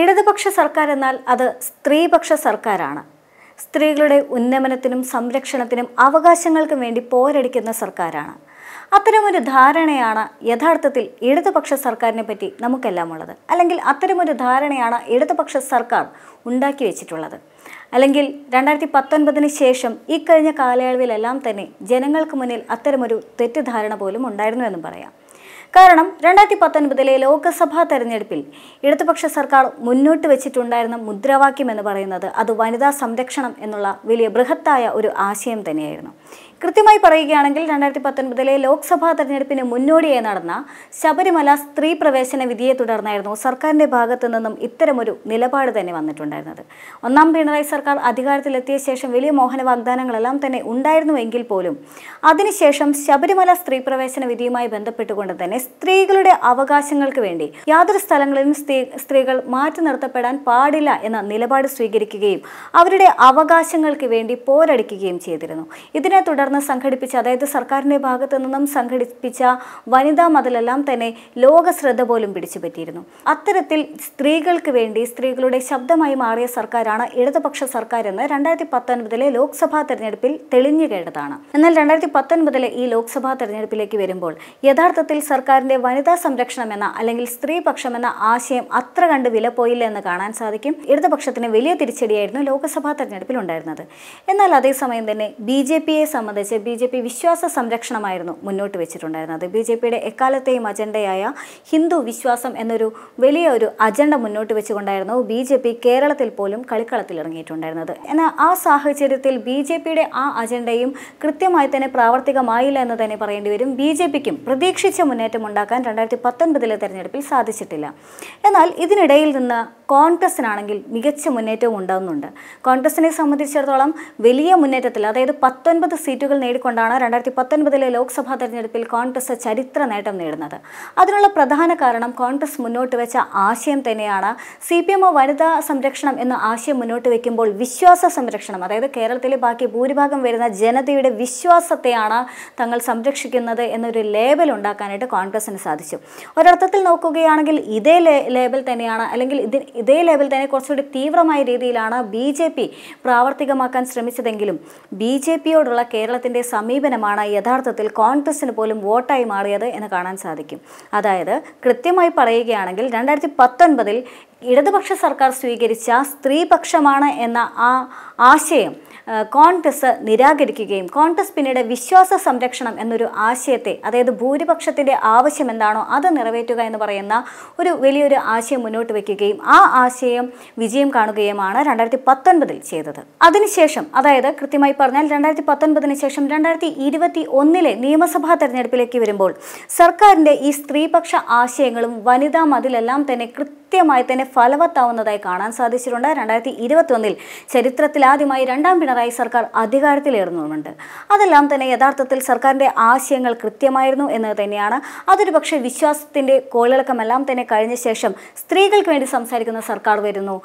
ഇടതുപക്ഷ സർക്കാർ എന്നാൽ അത് സ്ത്രീപക്ഷ സർക്കാരാണ് സ്ത്രീകളുടെ ഉന്നമനത്തിനും സംരക്ഷണത്തിനും അവകാശങ്ങൾക്കും വേണ്ടി പോരടിക്കുന്ന സർക്കാരാണ് അത്തരമൊരു ധാരണയാണ് യഥാർത്ഥത്തിൽ ഇടതുപക്ഷ സർക്കാരിനെ പറ്റി നമുക്കെല്ലാം ഉള്ളത് അല്ലെങ്കിൽ അത്തരമൊരു ധാരണയാണ് ഇടതുപക്ഷ സർക്കാർ ഉണ്ടാക്കി വെച്ചിട്ടുള്ളത് അല്ലെങ്കിൽ രണ്ടായിരത്തി പത്തൊൻപതിന് ശേഷം ഈ കഴിഞ്ഞ കാലയളവിലെല്ലാം തന്നെ ജനങ്ങൾക്ക് മുന്നിൽ അത്തരമൊരു തെറ്റിദ്ധാരണ പോലും ഉണ്ടായിരുന്നു എന്നും പറയാം കാരണം രണ്ടായിരത്തി പത്തൊൻപതിലെ ലോക്സഭാ തെരഞ്ഞെടുപ്പിൽ ഇടതുപക്ഷ സർക്കാർ മുന്നോട്ട് വെച്ചിട്ടുണ്ടായിരുന്ന മുദ്രാവാക്യം എന്ന് പറയുന്നത് അത് വനിതാ സംരക്ഷണം എന്നുള്ള വലിയ ബൃഹത്തായ ഒരു ആശയം തന്നെയായിരുന്നു കൃത്യമായി പറയുകയാണെങ്കിൽ രണ്ടായിരത്തി പത്തൊൻപതിലെ ലോക്സഭാ തെരഞ്ഞെടുപ്പിന് മുന്നോടിയായി നടന്ന ശബരിമല സ്ത്രീ പ്രവേശന വിധിയെ തുടർന്നായിരുന്നു സർക്കാരിൻ്റെ ഭാഗത്തു നിന്നും ഇത്തരമൊരു നിലപാട് തന്നെ വന്നിട്ടുണ്ടായിരുന്നത് ഒന്നാം പിണറായി സർക്കാർ അധികാരത്തിലെത്തിയ ശേഷം വലിയ മോഹന വാഗ്ദാനങ്ങളെല്ലാം തന്നെ ഉണ്ടായിരുന്നുവെങ്കിൽ പോലും അതിനുശേഷം ശബരിമല സ്ത്രീ പ്രവേശന വിധിയുമായി ബന്ധപ്പെട്ടുകൊണ്ട് തന്നെ സ്ത്രീകളുടെ അവകാശങ്ങൾക്ക് വേണ്ടി യാതൊരു സ്ഥലങ്ങളിലും സ്ത്രീകൾ മാറ്റി നിർത്തപ്പെടാൻ പാടില്ല എന്ന നിലപാട് സ്വീകരിക്കുകയും അവരുടെ അവകാശങ്ങൾക്ക് വേണ്ടി പോരടിക്കുകയും ചെയ്തിരുന്നു ഇതിനെ തുടർന്ന് ചേർന്ന് സംഘടിപ്പിച്ച അതായത് സർക്കാരിൻ്റെ ഭാഗത്തു നിന്നും സംഘടിപ്പിച്ച വനിതാ മതിലെല്ലാം തന്നെ ലോക ശ്രദ്ധ പോലും പിടിച്ചുപറ്റിയിരുന്നു അത്തരത്തിൽ സ്ത്രീകൾക്ക് വേണ്ടി സ്ത്രീകളുടെ ശബ്ദമായി മാറിയ സർക്കാരാണ് ഇടതുപക്ഷ സർക്കാർ എന്ന് രണ്ടായിരത്തി പത്തൊൻപതിലെ ലോക്സഭാ തെരഞ്ഞെടുപ്പിൽ തെളിഞ്ഞു കേട്ടതാണ് എന്നാൽ രണ്ടായിരത്തി പത്തൊൻപതിലെ ഈ ലോക്സഭാ തെരഞ്ഞെടുപ്പിലേക്ക് വരുമ്പോൾ യഥാർത്ഥത്തിൽ സർക്കാരിൻ്റെ വനിതാ സംരക്ഷണം എന്ന അല്ലെങ്കിൽ സ്ത്രീപക്ഷം എന്ന ആശയം അത്ര കണ്ട് വില പോയില്ല എന്ന് കാണാൻ സാധിക്കും ഇടതുപക്ഷത്തിന് വലിയ തിരിച്ചടിയായിരുന്നു ലോക്സഭാ തെരഞ്ഞെടുപ്പിൽ ഉണ്ടായിരുന്നത് എന്നാൽ അതേസമയം തന്നെ ബി ജെ പിയെ സംബന്ധിച്ച് പ്രത്യേകിച്ച് ബി ജെ പി വിശ്വാസ സംരക്ഷണമായിരുന്നു മുന്നോട്ട് വെച്ചിട്ടുണ്ടായിരുന്നത് ബി ജെ പിയുടെ എക്കാലത്തെയും അജണ്ടയായ ഹിന്ദു വിശ്വാസം എന്നൊരു വലിയ ഒരു അജണ്ട മുന്നോട്ട് വെച്ചുകൊണ്ടായിരുന്നു ബി ജെ പി കേരളത്തിൽ പോലും കളിക്കളത്തിൽ ഇറങ്ങിയിട്ടുണ്ടായിരുന്നത് എന്നാൽ ആ സാഹചര്യത്തിൽ ബി ജെ പിയുടെ ആ അജണ്ടയും കൃത്യമായി തന്നെ പ്രാവർത്തികമായില്ല എന്ന് തന്നെ പറയേണ്ടി വരും ബി ജെ പിക്കും പ്രതീക്ഷിച്ച മുന്നേറ്റം ഉണ്ടാക്കാൻ രണ്ടായിരത്തി പത്തൊൻപതിലെ തെരഞ്ഞെടുപ്പിൽ സാധിച്ചിട്ടില്ല എന്നാൽ ഇതിനിടയിൽ നിന്ന് കോൺഗ്രസിനാണെങ്കിൽ മികച്ച മുന്നേറ്റവും ഉണ്ടാകുന്നുണ്ട് കോൺഗ്രസിനെ സംബന്ധിച്ചിടത്തോളം വലിയ മുന്നേറ്റത്തിൽ അതായത് പത്തൊൻപത് സീറ്റുകൾ നേടിക്കൊണ്ടാണ് രണ്ടായിരത്തി പത്തൊൻപതിലെ ലോക്സഭാ തെരഞ്ഞെടുപ്പിൽ കോൺഗ്രസ് ചരിത്ര നേട്ടം നേടുന്നത് അതിനുള്ള പ്രധാന കാരണം കോൺഗ്രസ് മുന്നോട്ട് വെച്ച ആശയം തന്നെയാണ് സി പി എം വനിതാ സംരക്ഷണം എന്ന ആശയം മുന്നോട്ട് വയ്ക്കുമ്പോൾ വിശ്വാസ സംരക്ഷണം അതായത് കേരളത്തിലെ ബാക്കി ഭൂരിഭാഗം വരുന്ന ജനതയുടെ വിശ്വാസത്തെയാണ് തങ്ങൾ സംരക്ഷിക്കുന്നത് എന്നൊരു ലേബൽ ഉണ്ടാക്കാനായിട്ട് കോൺഗ്രസിന് സാധിച്ചു ഒരർത്ഥത്തിൽ നോക്കുകയാണെങ്കിൽ ഇതേ ലേബൽ തന്നെയാണ് അല്ലെങ്കിൽ ഇതിന് ഇതേ ലെവൽ തന്നെ കുറച്ചുകൂടി തീവ്രമായ രീതിയിലാണ് ബി ജെ പി പ്രാവർത്തികമാക്കാൻ ശ്രമിച്ചതെങ്കിലും ബി ജെ പിയോടുള്ള കേരളത്തിൻ്റെ സമീപനമാണ് യഥാർത്ഥത്തിൽ കോൺഗ്രസിന് പോലും വോട്ടായി മാറിയത് എന്ന് കാണാൻ സാധിക്കും അതായത് കൃത്യമായി പറയുകയാണെങ്കിൽ രണ്ടായിരത്തി പത്തൊൻപതിൽ ഇടതുപക്ഷ സർക്കാർ സ്വീകരിച്ച സ്ത്രീപക്ഷമാണ് എന്ന ആ ആശയം കോൺഗ്രസ് നിരാകരിക്കുകയും കോൺഗ്രസ് പിന്നീട് വിശ്വാസ സംരക്ഷണം എന്നൊരു ആശയത്തെ അതായത് ഭൂരിപക്ഷത്തിൻ്റെ ആവശ്യം എന്താണോ അത് നിറവേറ്റുക എന്ന് പറയുന്ന ഒരു വലിയൊരു ആശയം മുന്നോട്ട് വയ്ക്കുകയും ആ ആശയം വിജയം കാണുകയുമാണ് രണ്ടായിരത്തി പത്തൊൻപതിൽ ചെയ്തത് അതിനുശേഷം അതായത് കൃത്യമായി പറഞ്ഞാൽ രണ്ടായിരത്തി പത്തൊൻപതിന് ശേഷം രണ്ടായിരത്തി ഇരുപത്തി ഒന്നിലെ നിയമസഭാ തെരഞ്ഞെടുപ്പിലേക്ക് വരുമ്പോൾ സർക്കാരിൻ്റെ ഈ സ്ത്രീപക്ഷ ആശയങ്ങളും വനിതാ മതിലെല്ലാം തന്നെ കൃത്യ കൃത്യമായി തന്നെ ഫലവത്താവുന്നതായി കാണാൻ സാധിച്ചിട്ടുണ്ട് രണ്ടായിരത്തി ചരിത്രത്തിൽ ചരിത്രത്തിലാദ്യമായി രണ്ടാം പിണറായി സർക്കാർ അധികാരത്തിലേറുന്നുമുണ്ട് അതെല്ലാം തന്നെ യഥാർത്ഥത്തിൽ സർക്കാരിൻ്റെ ആശയങ്ങൾ കൃത്യമായിരുന്നു എന്ന് തന്നെയാണ് അതൊരു പക്ഷേ വിശ്വാസത്തിൻ്റെ കോളിളക്കമെല്ലാം തന്നെ കഴിഞ്ഞ ശേഷം സ്ത്രീകൾക്ക് വേണ്ടി സംസാരിക്കുന്ന സർക്കാർ വരുന്നു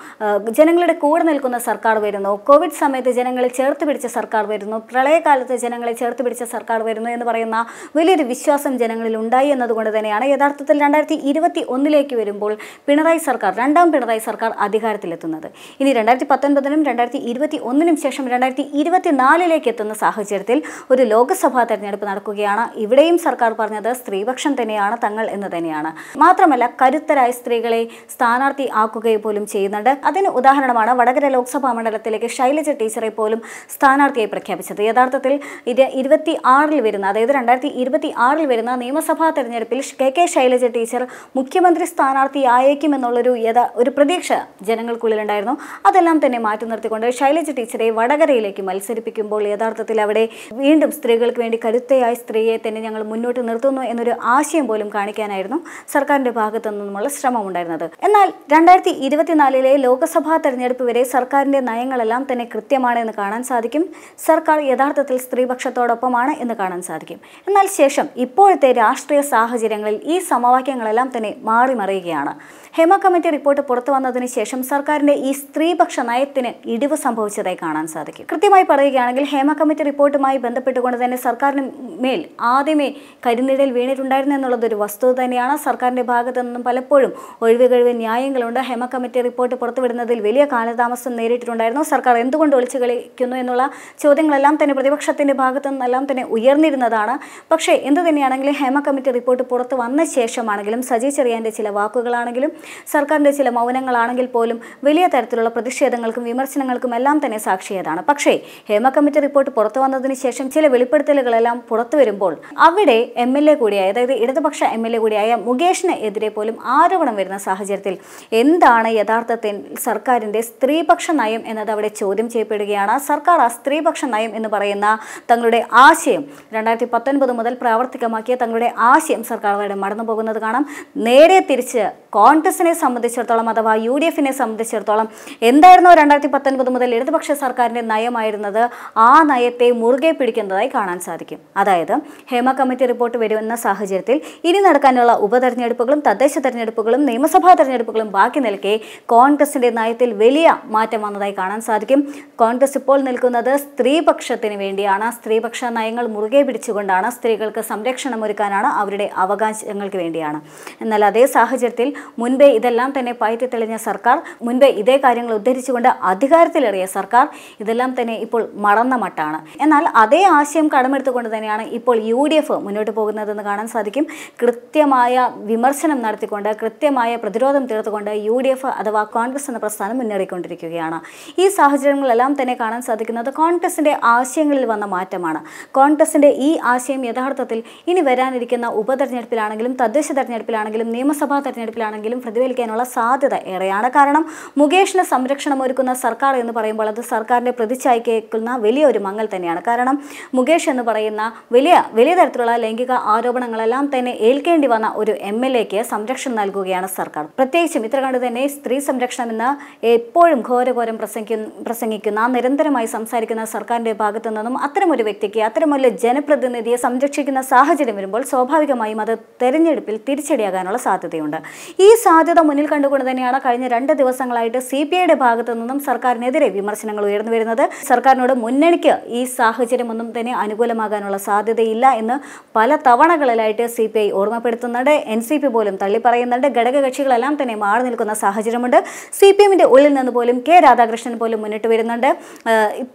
ജനങ്ങളുടെ കൂടെ നിൽക്കുന്ന സർക്കാർ വരുന്നു കോവിഡ് സമയത്ത് ജനങ്ങളെ ചേർത്ത് പിടിച്ച സർക്കാർ വരുന്നു പ്രളയകാലത്ത് ജനങ്ങളെ ചേർത്ത് പിടിച്ച സർക്കാർ വരുന്നു എന്ന് പറയുന്ന വലിയൊരു വിശ്വാസം ജനങ്ങളിൽ ഉണ്ടായി എന്നതുകൊണ്ട് തന്നെയാണ് യഥാർത്ഥത്തിൽ രണ്ടായിരത്തി ഇരുപത്തി ഒന്നിലേക്ക് വരുമ്പോൾ പിണറായി പിണറായി സർക്കാർ രണ്ടാം പിണറായി സർക്കാർ അധികാരത്തിലെത്തുന്നത് ഇനി രണ്ടായിരത്തി പത്തൊൻപതിനും രണ്ടായിരത്തി ഇരുപത്തി ഒന്നിനും ശേഷം രണ്ടായിരത്തി ഇരുപത്തിനാലിലേക്ക് എത്തുന്ന സാഹചര്യത്തിൽ ഒരു ലോക്സഭാ തെരഞ്ഞെടുപ്പ് നടക്കുകയാണ് ഇവിടെയും സർക്കാർ പറഞ്ഞത് സ്ത്രീപക്ഷം തന്നെയാണ് തങ്ങൾ എന്ന് തന്നെയാണ് മാത്രമല്ല കരുത്തരായ സ്ത്രീകളെ സ്ഥാനാർത്ഥി ആക്കുകയും പോലും ചെയ്യുന്നുണ്ട് അതിന് ഉദാഹരണമാണ് വടകര ലോക്സഭാ മണ്ഡലത്തിലേക്ക് ശൈലജ ടീച്ചറെ പോലും സ്ഥാനാർത്ഥിയായി പ്രഖ്യാപിച്ചത് യഥാർത്ഥത്തിൽ ഇത് ഇരുപത്തി ആറിൽ വരുന്ന അതായത് രണ്ടായിരത്തി ഇരുപത്തി ആറിൽ വരുന്ന നിയമസഭാ തെരഞ്ഞെടുപ്പിൽ കെ കെ ശൈലജ ടീച്ചർ മുഖ്യമന്ത്രി സ്ഥാനാർത്ഥിയായേക്കുമെന്ന് എന്നുള്ളൊരു യഥാ ഒരു പ്രതീക്ഷ ജനങ്ങൾക്കുള്ളിലുണ്ടായിരുന്നു അതെല്ലാം തന്നെ മാറ്റി നിർത്തിക്കൊണ്ട് ശൈലജ ടീച്ചറെ വടകരയിലേക്ക് മത്സരിപ്പിക്കുമ്പോൾ യഥാർത്ഥത്തിൽ അവിടെ വീണ്ടും സ്ത്രീകൾക്ക് വേണ്ടി കരുത്തയായ സ്ത്രീയെ തന്നെ ഞങ്ങൾ മുന്നോട്ട് നിർത്തുന്നു എന്നൊരു ആശയം പോലും കാണിക്കാനായിരുന്നു സർക്കാരിൻ്റെ ഭാഗത്തു നിന്നുമുള്ള ശ്രമം ഉണ്ടായിരുന്നത് എന്നാൽ രണ്ടായിരത്തി ഇരുപത്തിനാലിലെ ലോക്സഭാ തെരഞ്ഞെടുപ്പ് വരെ സർക്കാരിൻ്റെ നയങ്ങളെല്ലാം തന്നെ കൃത്യമാണ് എന്ന് കാണാൻ സാധിക്കും സർക്കാർ യഥാർത്ഥത്തിൽ സ്ത്രീപക്ഷത്തോടൊപ്പമാണ് എന്ന് കാണാൻ സാധിക്കും എന്നാൽ ശേഷം ഇപ്പോഴത്തെ രാഷ്ട്രീയ സാഹചര്യങ്ങളിൽ ഈ സമവാക്യങ്ങളെല്ലാം തന്നെ മാറി മറിയുകയാണ് ഹേമ സിനിമാ കമ്മിറ്റി റിപ്പോർട്ട് പുറത്തു വന്നതിന് ശേഷം സർക്കാരിന്റെ ഈ സ്ത്രീപക്ഷ നയത്തിന് ഇടിവ് സംഭവിച്ചതായി കാണാൻ സാധിക്കും കൃത്യമായി പറയുകയാണെങ്കിൽ ഹേമ കമ്മിറ്റി റിപ്പോർട്ടുമായി ബന്ധപ്പെട്ടുകൊണ്ട് തന്നെ സർക്കാരിന് മേൽ ആദ്യമേ കരിനിഴൽ വീണിട്ടുണ്ടായിരുന്നു എന്നുള്ളത് ഒരു വസ്തുത തന്നെയാണ് സർക്കാരിന്റെ ഭാഗത്തു നിന്നും പലപ്പോഴും ഒഴിവുകഴിവ് ന്യായങ്ങളുണ്ട് ഹേമ കമ്മിറ്റി റിപ്പോർട്ട് പുറത്തുവിടുന്നതിൽ വലിയ കാലതാമസം നേരിട്ടിട്ടുണ്ടായിരുന്നു സർക്കാർ എന്തുകൊണ്ട് ഒളിച്ചു കളിക്കുന്നു എന്നുള്ള ചോദ്യങ്ങളെല്ലാം തന്നെ പ്രതിപക്ഷത്തിന്റെ ഭാഗത്തു നിന്നെല്ലാം തന്നെ ഉയർന്നിരുന്നതാണ് പക്ഷേ എന്തു തന്നെയാണെങ്കിലും ഹേമ കമ്മിറ്റി റിപ്പോർട്ട് പുറത്തു വന്ന ശേഷമാണെങ്കിലും സജി ചെറിയാന്റെ ചില വാക്കുകളാണെങ്കിലും സർക്കാരിൻ്റെ ചില മൗനങ്ങളാണെങ്കിൽ പോലും വലിയ തരത്തിലുള്ള പ്രതിഷേധങ്ങൾക്കും വിമർശനങ്ങൾക്കും എല്ലാം തന്നെ സാക്ഷിയതാണ് പക്ഷേ ഹേമ കമ്മിറ്റി റിപ്പോർട്ട് പുറത്തു വന്നതിന് ശേഷം ചില വെളിപ്പെടുത്തലുകളെല്ലാം പുറത്തു വരുമ്പോൾ അവിടെ എം എൽ എ കൂടിയായ അതായത് ഇടതുപക്ഷ എം എൽ എ കൂടിയായ മുകേഷിനെതിരെ പോലും ആരോപണം വരുന്ന സാഹചര്യത്തിൽ എന്താണ് യഥാർത്ഥത്തിൽ സർക്കാരിൻ്റെ സ്ത്രീപക്ഷ നയം എന്നത് അവിടെ ചോദ്യം ചെയ്യപ്പെടുകയാണ് സർക്കാർ ആ സ്ത്രീപക്ഷ നയം എന്ന് പറയുന്ന തങ്ങളുടെ ആശയം രണ്ടായിരത്തി പത്തൊൻപത് മുതൽ പ്രാവർത്തികമാക്കിയ തങ്ങളുടെ ആശയം സർക്കാർ അവിടെ മടന്നു പോകുന്നത് കാണാം നേരെ തിരിച്ച് കോൺഗ്രസിനെ കോൺഗ്രസിനെ സംബന്ധിച്ചിടത്തോളം അഥവാ യു ഡി എഫിനെ സംബന്ധിച്ചിടത്തോളം എന്തായിരുന്നു രണ്ടായിരത്തി പത്തൊൻപത് മുതൽ ഇടതുപക്ഷ സർക്കാരിൻ്റെ നയമായിരുന്നത് ആ നയത്തെ മുറുകെ പിടിക്കുന്നതായി കാണാൻ സാധിക്കും അതായത് ഹേമ കമ്മിറ്റി റിപ്പോർട്ട് വരുമെന്ന സാഹചര്യത്തിൽ ഇനി നടക്കാനുള്ള ഉപതെരഞ്ഞെടുപ്പുകളും തദ്ദേശ തെരഞ്ഞെടുപ്പുകളും നിയമസഭാ തെരഞ്ഞെടുപ്പുകളും ബാക്കി നിൽക്കെ കോൺഗ്രസിൻ്റെ നയത്തിൽ വലിയ മാറ്റം വന്നതായി കാണാൻ സാധിക്കും കോൺഗ്രസ് ഇപ്പോൾ നിൽക്കുന്നത് സ്ത്രീപക്ഷത്തിന് വേണ്ടിയാണ് സ്ത്രീപക്ഷ നയങ്ങൾ മുറുകെ പിടിച്ചുകൊണ്ടാണ് സ്ത്രീകൾക്ക് സംരക്ഷണം ഒരുക്കാനാണ് അവരുടെ അവകാശങ്ങൾക്ക് വേണ്ടിയാണ് എന്നാൽ അതേ സാഹചര്യത്തിൽ മുൻപേ ഇതെല്ലാം തന്നെ പയറ്റി തെളിഞ്ഞ സർക്കാർ മുൻപ് ഇതേ കാര്യങ്ങൾ ഉദ്ധരിച്ചുകൊണ്ട് അധികാരത്തിലേറിയ സർക്കാർ ഇതെല്ലാം തന്നെ ഇപ്പോൾ മറന്ന മട്ടാണ് എന്നാൽ അതേ ആശയം കടമെടുത്തുകൊണ്ട് തന്നെയാണ് ഇപ്പോൾ യു ഡി എഫ് മുന്നോട്ട് പോകുന്നതെന്ന് കാണാൻ സാധിക്കും കൃത്യമായ വിമർശനം നടത്തിക്കൊണ്ട് കൃത്യമായ പ്രതിരോധം തീർത്തുകൊണ്ട് യു ഡി എഫ് അഥവാ കോൺഗ്രസ് എന്ന പ്രസ്ഥാനം മുന്നേറിക്കൊണ്ടിരിക്കുകയാണ് ഈ സാഹചര്യങ്ങളെല്ലാം തന്നെ കാണാൻ സാധിക്കുന്നത് കോൺഗ്രസിൻ്റെ ആശയങ്ങളിൽ വന്ന മാറ്റമാണ് കോൺഗ്രസിൻ്റെ ഈ ആശയം യഥാർത്ഥത്തിൽ ഇനി വരാനിരിക്കുന്ന ഉപതെരഞ്ഞെടുപ്പിലാണെങ്കിലും തദ്ദേശ തെരഞ്ഞെടുപ്പിലാണെങ്കിലും നിയമസഭാ തെരഞ്ഞെടുപ്പിലാണെങ്കിലും പ്രതിഫലി ഏൽക്കാനുള്ള സാധ്യത ഏറെയാണ് കാരണം മുകേഷിന് സംരക്ഷണം ഒരുക്കുന്ന സർക്കാർ എന്ന് പറയുമ്പോൾ അത് സർക്കാരിൻ്റെ വലിയ വലിയൊരു മങ്ങൽ തന്നെയാണ് കാരണം മുകേഷ് എന്ന് പറയുന്ന വലിയ വലിയ തരത്തിലുള്ള ലൈംഗിക ആരോപണങ്ങളെല്ലാം തന്നെ ഏൽക്കേണ്ടി വന്ന ഒരു എം എൽ എക്ക് സംരക്ഷണം നൽകുകയാണ് സർക്കാർ പ്രത്യേകിച്ചും ഇത്ര കണ്ട് തന്നെ സ്ത്രീ സംരക്ഷണം എന്ന് എപ്പോഴും ഘോരഘോരം പ്രസംഗിക്കുന്ന പ്രസംഗിക്കുന്ന നിരന്തരമായി സംസാരിക്കുന്ന സർക്കാരിൻ്റെ ഭാഗത്തു നിന്നും അത്തരമൊരു വ്യക്തിക്ക് അത്തരമൊരു ജനപ്രതിനിധിയെ സംരക്ഷിക്കുന്ന സാഹചര്യം വരുമ്പോൾ സ്വാഭാവികമായും അത് തെരഞ്ഞെടുപ്പിൽ തിരിച്ചടിയാകാനുള്ള സാധ്യതയുണ്ട് ഈ സാധ്യത സാധ്യത മുന്നിൽ കണ്ടുകൊണ്ട് തന്നെയാണ് കഴിഞ്ഞ രണ്ട് ദിവസങ്ങളായിട്ട് സി പി ഐയുടെ ഭാഗത്തു നിന്നും സർക്കാരിനെതിരെ വിമർശനങ്ങൾ ഉയർന്നു വരുന്നത് സർക്കാരിനോട് മുന്നണിക്ക് ഈ സാഹചര്യമൊന്നും തന്നെ അനുകൂലമാകാനുള്ള സാധ്യതയില്ല എന്ന് പല തവണകളിലായിട്ട് സി പി ഐ ഓർമ്മപ്പെടുത്തുന്നുണ്ട് എൻ സി പി പോലും തള്ളിപ്പറയുന്നുണ്ട് ഘടകകക്ഷികളെല്ലാം തന്നെ മാറി നിൽക്കുന്ന സാഹചര്യമുണ്ട് സി പി എമ്മിൻ്റെ ഉള്ളിൽ നിന്ന് പോലും കെ രാധാകൃഷ്ണൻ പോലും മുന്നിട്ട് വരുന്നുണ്ട്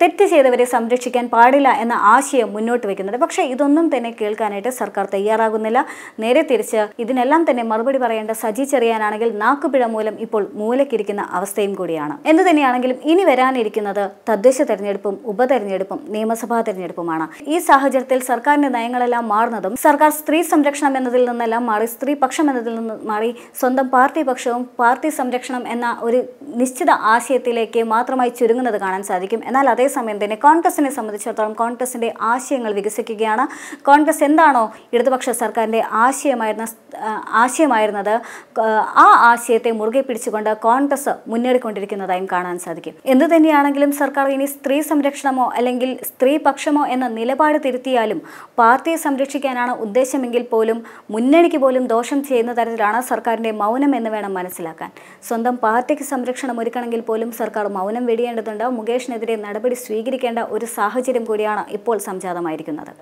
തെറ്റ് ചെയ്തവരെ സംരക്ഷിക്കാൻ പാടില്ല എന്ന ആശയം മുന്നോട്ട് വയ്ക്കുന്നുണ്ട് പക്ഷേ ഇതൊന്നും തന്നെ കേൾക്കാനായിട്ട് സർക്കാർ തയ്യാറാകുന്നില്ല നേരെ തിരിച്ച് ഇതിനെല്ലാം തന്നെ മറുപടി പറയേണ്ട സജി ചെറിയാനാണെങ്കിൽ രോഗികളിൽ നാക്കുപിഴ മൂലം ഇപ്പോൾ മൂലക്കിരിക്കുന്ന അവസ്ഥയും കൂടിയാണ് എന്തു തന്നെയാണെങ്കിലും ഇനി വരാനിരിക്കുന്നത് തദ്ദേശ തെരഞ്ഞെടുപ്പും ഉപതെരഞ്ഞെടുപ്പും നിയമസഭാ തെരഞ്ഞെടുപ്പുമാണ് ഈ സാഹചര്യത്തിൽ സർക്കാരിന്റെ നയങ്ങളെല്ലാം മാറുന്നതും സർക്കാർ സ്ത്രീ സംരക്ഷണം എന്നതിൽ നിന്നെല്ലാം മാറി സ്ത്രീ പക്ഷം എന്നതിൽ നിന്ന് മാറി സ്വന്തം പാർട്ടി പക്ഷവും പാർട്ടി സംരക്ഷണം എന്ന ഒരു നിശ്ചിത ആശയത്തിലേക്ക് മാത്രമായി ചുരുങ്ങുന്നത് കാണാൻ സാധിക്കും എന്നാൽ അതേസമയം തന്നെ കോൺഗ്രസിനെ സംബന്ധിച്ചിടത്തോളം കോൺഗ്രസിന്റെ ആശയങ്ങൾ വികസിക്കുകയാണ് കോൺഗ്രസ് എന്താണോ ഇടതുപക്ഷ സർക്കാരിന്റെ ആശയമായിരുന്ന ആശയമായിരുന്നത് ആ ആശയത്തെ മുറുകെ പിടിച്ചുകൊണ്ട് കോൺഗ്രസ് മുന്നേറിക്കൊണ്ടിരിക്കുന്നതായും കാണാൻ സാധിക്കും എന്തു തന്നെയാണെങ്കിലും സർക്കാർ ഇനി സ്ത്രീ സംരക്ഷണമോ അല്ലെങ്കിൽ സ്ത്രീ പക്ഷമോ എന്ന നിലപാട് തിരുത്തിയാലും പാർട്ടിയെ സംരക്ഷിക്കാനാണ് ഉദ്ദേശമെങ്കിൽ പോലും മുന്നണിക്ക് പോലും ദോഷം ചെയ്യുന്ന തരത്തിലാണ് സർക്കാരിൻ്റെ മൗനം എന്ന് വേണം മനസ്സിലാക്കാൻ സ്വന്തം പാർട്ടിക്ക് സംരക്ഷണം ഒരുക്കണമെങ്കിൽ പോലും സർക്കാർ മൗനം വെടിയേണ്ടതുണ്ട് മുകേഷിനെതിരെ നടപടി സ്വീകരിക്കേണ്ട ഒരു സാഹചര്യം കൂടിയാണ് ഇപ്പോൾ സംജാതമായിരിക്കുന്നത്